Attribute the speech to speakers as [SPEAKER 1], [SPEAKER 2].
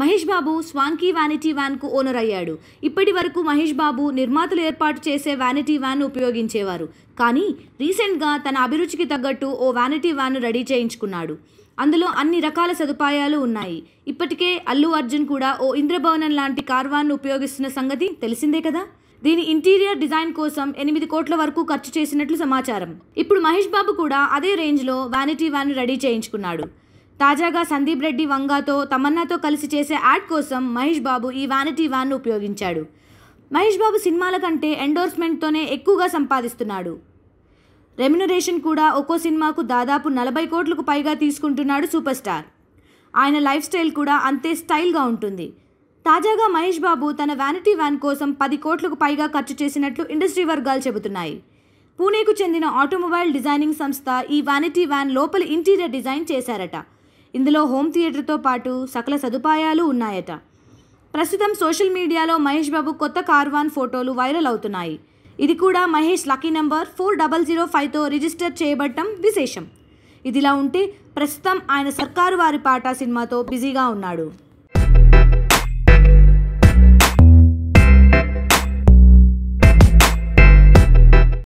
[SPEAKER 1] Mahesh Babu swanky vanity వ్యాన్కు owner అయ్యాడు ఇప్పటి వరకు మహేష్ బాబు నిర్మాతలు ఏర్పాటు చేసే వ్యానిటీ వ్యాన్ ఉపయోగించేవారు కానీ రీసెంట్గా తన అభిరుచికి తగ్గట్టు ఓ వ్యానిటీ వ్యాన్ రెడీ చేయించుకున్నాడు అందులో అన్ని రకాల సదుపాయాలు ఉన్నాయి ఇప్పటికే అల్లు అర్జున్ కూడా ఓ ఇంద్రభవనం లాంటి కార్వాన్ను ఉపయోగిస్తున్న సంగతి తెలిసిందే కదా దీని ఇంటీరియర్ డిజైన్ కోసం ఎనిమిది కోట్ల వరకు ఖర్చు చేసినట్లు సమాచారం ఇప్పుడు మహేష్ బాబు కూడా అదే రేంజ్లో వ్యానిటీ వ్యాన్ రెడీ చేయించుకున్నాడు తాజాగా సందీప్ రెడ్డి వంగాతో తమన్నాతో కలిసి చేసే యాడ్ కోసం మహేష్ బాబు ఈ వ్యానిటీ వ్యాన్ను ఉపయోగించాడు మహేష్ బాబు సినిమాల కంటే ఎండోర్స్మెంట్తోనే ఎక్కువగా సంపాదిస్తున్నాడు రెమ్యునరేషన్ కూడా ఒక్కో సినిమాకు దాదాపు నలభై కోట్లకు పైగా తీసుకుంటున్నాడు సూపర్ స్టార్ ఆయన లైఫ్ స్టైల్ కూడా అంతే స్టైల్గా ఉంటుంది తాజాగా మహేష్ బాబు తన వ్యానిటీ వ్యాన్ కోసం పది కోట్లకు పైగా ఖర్చు చేసినట్లు ఇండస్ట్రీ వర్గాలు చెబుతున్నాయి పూణేకు చెందిన ఆటోమొబైల్ డిజైనింగ్ సంస్థ ఈ వ్యానిటీ వ్యాన్ లోపల ఇంటీరియర్ డిజైన్ చేశారట ఇందులో హోమ్ థియేటర్తో పాటు సకల సదుపాయాలు ఉన్నాయట ప్రస్తుతం సోషల్ మీడియాలో మహేష్ బాబు కొత్త కార్వాన్ ఫోటోలు వైరల్ అవుతున్నాయి ఇది కూడా Mahesh lucky number four double zero ఫైవ్తో రిజిస్టర్ చేయబడటం విశేషం ఇదిలా ఉంటే ప్రస్తుతం ఆయన సర్కారు వారి పాట సినిమాతో బిజీగా ఉన్నాడు